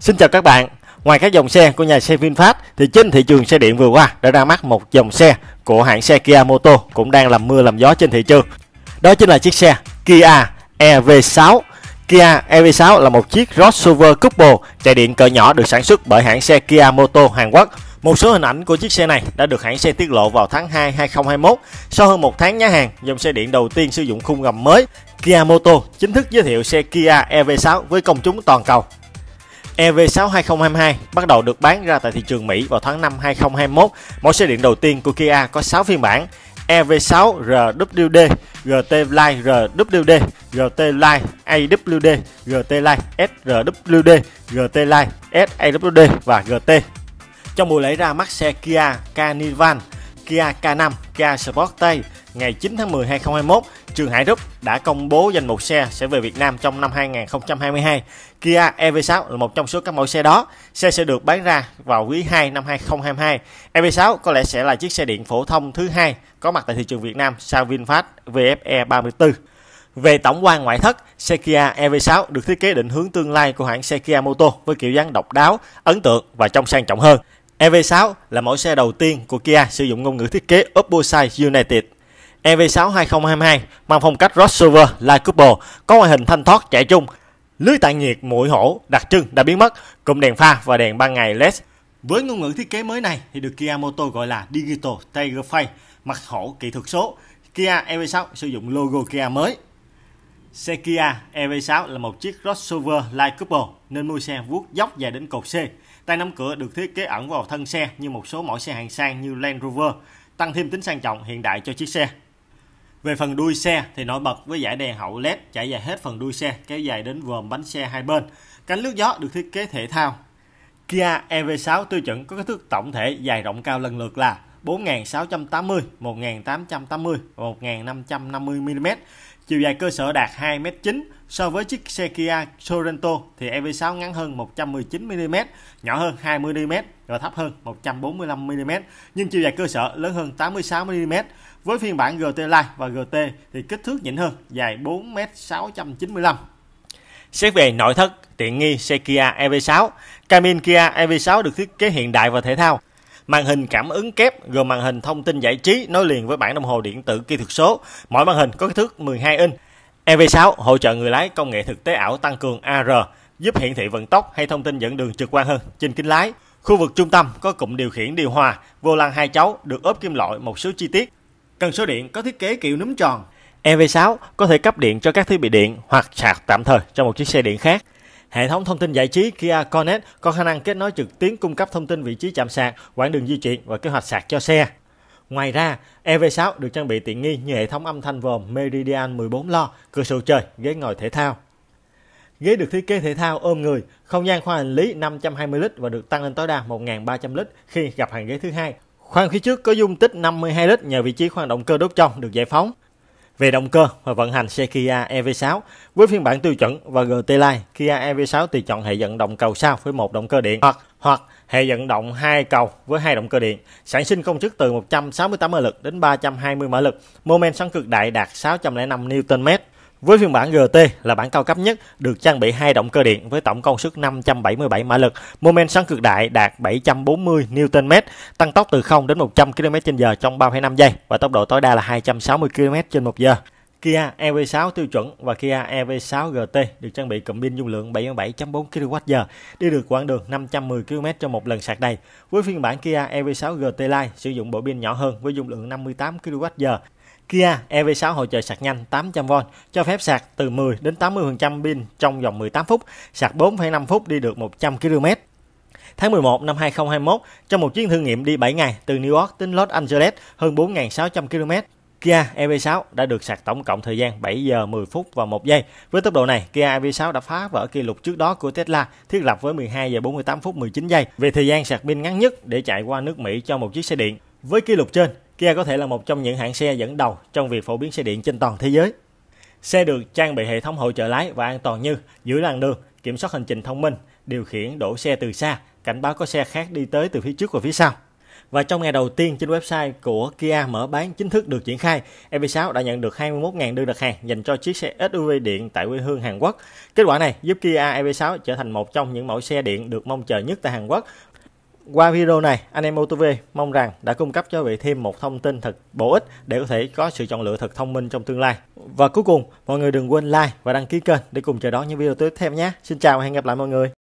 Xin chào các bạn. Ngoài các dòng xe của nhà xe VinFast thì trên thị trường xe điện vừa qua đã ra mắt một dòng xe của hãng xe Kia Moto cũng đang làm mưa làm gió trên thị trường. Đó chính là chiếc xe Kia EV6. Kia EV6 là một chiếc crossover couple chạy điện cỡ nhỏ được sản xuất bởi hãng xe Kia Moto Hàn Quốc. Một số hình ảnh của chiếc xe này đã được hãng xe tiết lộ vào tháng 2 2021. Sau hơn một tháng nhá hàng, dòng xe điện đầu tiên sử dụng khung gầm mới, Kia Moto chính thức giới thiệu xe Kia EV6 với công chúng toàn cầu. EV6 2022 bắt đầu được bán ra tại thị trường Mỹ vào tháng 5 2021. Mẫu xe điện đầu tiên của Kia có 6 phiên bản EV6 RWD, GT Line RWD, GT Line AWD, GT Line SRWD, GT Line SAWD và GT. Trong buổi lễ ra mắt xe Kia Carnival, Kia K5, Kia Sportage, ngày 9 tháng 10 2021, Trường Hải Group đã công bố danh mục xe sẽ về Việt Nam trong năm 2022. Kia EV6 là một trong số các mẫu xe đó. Xe sẽ được bán ra vào quý 2 năm 2022. EV6 có lẽ sẽ là chiếc xe điện phổ thông thứ hai có mặt tại thị trường Việt Nam sau VinFast VFE 34. Về tổng quan ngoại thất, xe Kia EV6 được thiết kế định hướng tương lai của hãng xe Kia Moto với kiểu dáng độc đáo, ấn tượng và trông sang trọng hơn. EV6 là mẫu xe đầu tiên của Kia sử dụng ngôn ngữ thiết kế Oppo Upside United EV6 2022 mang phong cách crossover light couple, có ngoại hình thanh thoát chạy chung lưới tản nhiệt mũi hổ đặc trưng đã biến mất, cùng đèn pha và đèn ban ngày LED. Với ngôn ngữ thiết kế mới này thì được Kia mô gọi là Digital Tiger Face, mặt hổ kỹ thuật số. Kia EV6 sử dụng logo Kia mới. Xe Kia EV6 là một chiếc crossover light couple nên mua xe vuốt dốc dài đến cột C. Tay nắm cửa được thiết kế ẩn vào thân xe như một số mẫu xe hàng sang như Land Rover, tăng thêm tính sang trọng hiện đại cho chiếc xe. Về phần đuôi xe thì nổi bật với dải đèn hậu LED chạy dài hết phần đuôi xe, kéo dài đến vòm bánh xe hai bên. Cánh lướt gió được thiết kế thể thao. Kia EV6 tiêu chuẩn có kích thước tổng thể dài rộng cao lần lượt là 4680, 1880 và 1550 mm. Chiều dài cơ sở đạt 2m9, So với chiếc xe Kia Sorento thì EV6 ngắn hơn 119mm, nhỏ hơn 20mm và thấp hơn 145mm, nhưng chiều dài cơ sở lớn hơn 86mm. Với phiên bản GT Line và GT thì kích thước nhỉnh hơn, dài 4m695. Xét về nội thất, tiện nghi xe Kia EV6, cabin Kia EV6 được thiết kế hiện đại và thể thao. Màn hình cảm ứng kép gồm màn hình thông tin giải trí nối liền với bảng đồng hồ điện tử kỹ thuật số. Mỗi màn hình có kích thước 12 inch. EV6 hỗ trợ người lái công nghệ thực tế ảo tăng cường AR, giúp hiển thị vận tốc hay thông tin dẫn đường trực quan hơn trên kính lái. Khu vực trung tâm có cụm điều khiển điều hòa, vô lăng hai chấu được ốp kim loại một số chi tiết. Cần số điện có thiết kế kiểu núm tròn. EV6 có thể cấp điện cho các thiết bị điện hoặc sạc tạm thời cho một chiếc xe điện khác. Hệ thống thông tin giải trí Kia Connect có khả năng kết nối trực tuyến cung cấp thông tin vị trí chạm sạc, quãng đường di chuyển và kế hoạch sạc cho xe. Ngoài ra, EV6 được trang bị tiện nghi như hệ thống âm thanh vòm Meridian 14 lo, cửa sổ trời, ghế ngồi thể thao. Ghế được thiết kế thể thao ôm người, không gian khoang hành lý 520 lít và được tăng lên tối đa 1.300 lít khi gặp hàng ghế thứ hai. Khoang phía trước có dung tích 52 lít nhờ vị trí khoang động cơ đốt trong được giải phóng. Về động cơ và vận hành xe Kia EV6 với phiên bản tiêu chuẩn và GT Line, Kia EV6 tùy chọn hệ dẫn động cầu sau với một động cơ điện hoặc hoặc hệ dẫn động hai cầu với hai động cơ điện, sản sinh công suất từ 168 mã lực đến 320 mã lực, mô men xoắn cực đại đạt 605 Nm. Với phiên bản GT là bản cao cấp nhất được trang bị hai động cơ điện với tổng công suất 577 mã lực, mô men xoắn cực đại đạt 740 Nm, tăng tốc từ 0 đến 100 km/h trong 3,5 giây và tốc độ tối đa là 260 km/h. Kia EV6 tiêu chuẩn và Kia EV6 GT được trang bị cụm pin dung lượng 77.4 kWh, đi được quãng đường 510 km trong một lần sạc đầy. Với phiên bản Kia EV6 GT Line sử dụng bộ pin nhỏ hơn với dung lượng 58 kWh. Kia EV6 hỗ trợ sạc nhanh 800V, cho phép sạc từ 10 đến 80% pin trong vòng 18 phút, sạc 4,5 phút đi được 100 km. Tháng 11 năm 2021, trong một chuyến thử nghiệm đi 7 ngày từ New York đến Los Angeles, hơn 4.600 km, Kia EV6 đã được sạc tổng cộng thời gian 7 giờ 10 phút và 1 giây. Với tốc độ này, Kia EV6 đã phá vỡ kỷ lục trước đó của Tesla thiết lập với 12 giờ 48 phút 19 giây về thời gian sạc pin ngắn nhất để chạy qua nước Mỹ cho một chiếc xe điện. Với kỷ lục trên, Kia có thể là một trong những hãng xe dẫn đầu trong việc phổ biến xe điện trên toàn thế giới. Xe được trang bị hệ thống hỗ trợ lái và an toàn như giữ làn đường, kiểm soát hành trình thông minh, điều khiển đổ xe từ xa, cảnh báo có xe khác đi tới từ phía trước và phía sau. Và trong ngày đầu tiên trên website của Kia mở bán chính thức được triển khai, EV6 đã nhận được 21.000 đơn đặt hàng dành cho chiếc xe SUV điện tại quê hương Hàn Quốc. Kết quả này giúp Kia EV6 trở thành một trong những mẫu xe điện được mong chờ nhất tại Hàn Quốc qua video này, anh em OTV mong rằng đã cung cấp cho vị thêm một thông tin thật bổ ích để có thể có sự chọn lựa thật thông minh trong tương lai. Và cuối cùng, mọi người đừng quên like và đăng ký kênh để cùng chờ đón những video tiếp theo nhé. Xin chào và hẹn gặp lại mọi người.